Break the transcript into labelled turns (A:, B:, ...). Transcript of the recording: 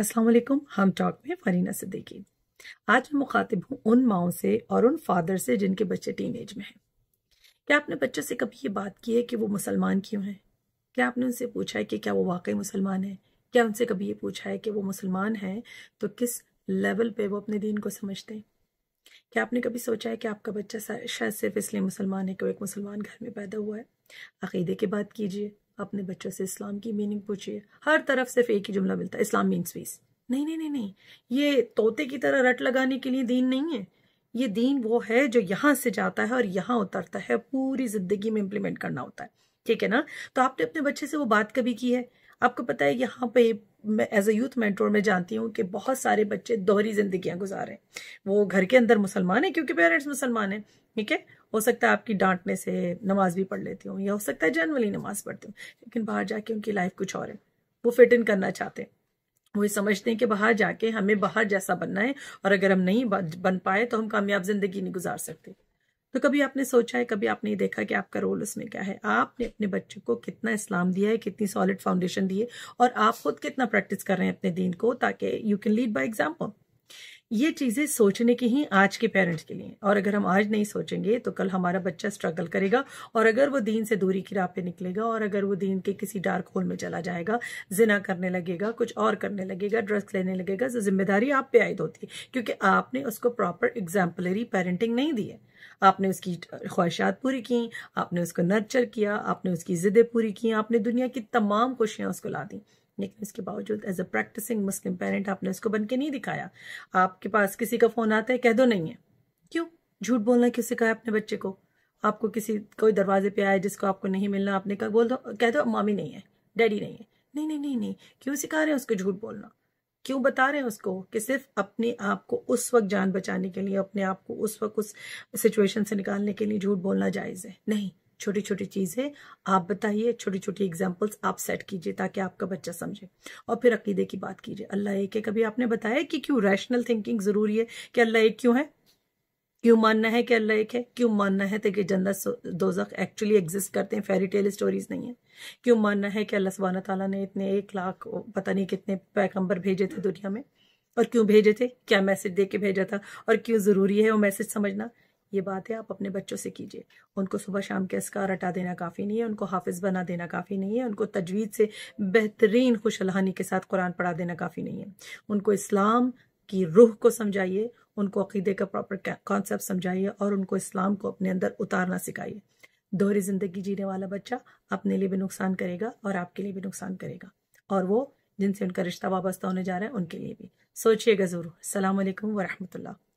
A: अस्सलाम हम टॉक में फरीना सिद्दीकी आज मैं मुखातिब हूँ उन माओ से और उन फादर से जिनके बच्चे टीन एज में हैं क्या आपने बच्चों से कभी ये बात की है कि वो मुसलमान क्यों हैं क्या आपने उनसे पूछा है कि क्या वो वाकई मुसलमान हैं क्या उनसे कभी ये पूछा है कि वो मुसलमान हैं तो किस लेवल पे वो अपने दीन को समझते हैं क्या आपने कभी सोचा है कि आपका बच्चा शायद सिर्फ इसलिए मुसलमान है कि वो एक मुसलमान घर में पैदा हुआ है अकीदे की बात कीजिए अपने बच्चों से इस्लाम की मीनिंग पूछिए हर तरफ सिर्फ एक ही जुमला मिलता है इस्लाम मीन्स पीस नहीं नहीं नहीं नहीं ये तोते की तरह रट लगाने के लिए दीन नहीं है ये दीन वो है जो यहाँ से जाता है और यहाँ उतरता है पूरी जिंदगी में इम्प्लीमेंट करना होता है ठीक है ना तो आपने अपने बच्चे से वो बात कभी की है आपको पता है यहाँ पे मैं एज अ यूथ मेंटोर में जानती हूँ कि बहुत सारे बच्चे दोहरी जिंदगियां गुजारे वो घर के अंदर मुसलमान है क्योंकि पेरेंट्स मुसलमान हैं ठीक है हो सकता है आपकी डांटने से नमाज भी पढ़ लेती हूँ या हो सकता है जनरली नमाज पढ़ती हूँ लेकिन बाहर जाके उनकी लाइफ कुछ और है वो फिट इन करना चाहते हैं वो ये समझते हैं कि बाहर जाके हमें बाहर जैसा बनना है और अगर हम नहीं बन पाए तो हम कामयाब जिंदगी नहीं गुजार सकते तो कभी आपने सोचा है कभी आपने देखा कि आपका रोल उसमें क्या है आपने अपने बच्चों को कितना इस्लाम दिया है कितनी सॉलिड फाउंडेशन दी है और आप खुद कितना प्रैक्टिस कर रहे हैं अपने दीन को ताकि you can lead by example ये चीज़ें सोचने की ही आज के पेरेंट्स के लिए और अगर हम आज नहीं सोचेंगे तो कल हमारा बच्चा स्ट्रगल करेगा और अगर वो दीन से दूरी की राह पे निकलेगा और अगर वो दीन के किसी डार्क होल में चला जाएगा जिना करने लगेगा कुछ और करने लगेगा ड्रग्स लेने लगेगा तो जिम्मेदारी आप पे आयद होती है क्योंकि आपने उसको प्रॉपर एग्जाम्पलरी पेरेंटिंग नहीं दी है आपने उसकी ख्वाहिशात पूरी की आपने उसको नर्चर किया आपने उसकी जिदें पूरी की आपने दुनिया की तमाम खुशियां उसको ला दी लेकिन इसके बावजूद as a practising Muslim parent आपने इसको बन के नहीं दिखाया आपके पास किसी का फ़ोन आता है कह दो नहीं है क्यों झूठ बोलना क्यों सिखाया अपने बच्चे को आपको किसी कोई दरवाजे पे आया जिसको आपको नहीं मिलना आपने कहा बोल दो कह दो मामी नहीं है डैडी नहीं है नहीं नहीं नहीं नहीं क्यों सिखा रहे हैं उसको झूठ बोलना क्यों बता रहे हैं उसको कि सिर्फ अपने आप को उस वक्त जान बचाने के लिए अपने आप को उस वक्त उस सिचुएशन से निकालने के लिए झूठ बोलना जायज़ है नहीं छोटी छोटी चीज़ें आप बताइए छोटी छोटी एग्जांपल्स आप सेट कीजिए ताकि आपका बच्चा समझे और फिर अकीदे की बात कीजिए अल्लाह एक है कभी आपने बताया कि क्यों रैशनल थिंकिंग ज़रूरी है कि अल्लाह एक क्यों है क्यों मानना है कि अल्लाह एक है क्यों मानना है कि जन्नत दोजख एक्चुअली एग्जिस्ट करते हैं फेरी टेल स्टोरीज नहीं है क्यों मानना है कि अल्लाह सुबहाना तला ने इतने एक लाख पता नहीं कितने पैगम्बर भेजे थे दुनिया में और क्यों भेजे थे क्या मैसेज दे भेजा था और क्यों ज़रूरी है वो मैसेज समझना ये बातें आप अपने बच्चों से कीजिए उनको सुबह शाम के असकार हटा देना काफ़ी नहीं है उनको हाफिज़ बना देना काफ़ी नहीं है उनको तजवीज़ से बेहतरीन खुशलहानी के साथ कुरान पढ़ा देना काफ़ी नहीं है उनको इस्लाम की रूह को समझाइए उनको अकीदे का प्रॉपर कॉन्सेप्ट समझाइए और उनको इस्लाम को अपने अंदर उतारना सिखाइए दोहरी ज़िंदगी जीने वाला बच्चा अपने लिए भी नुकसान करेगा और आपके लिए भी नुकसान करेगा और वो जिनसे उनका रिश्ता वाबस्ता होने जा रहा है उनके लिए भी सोचिएगा ज़रूर सलामकुम वरहमल्ला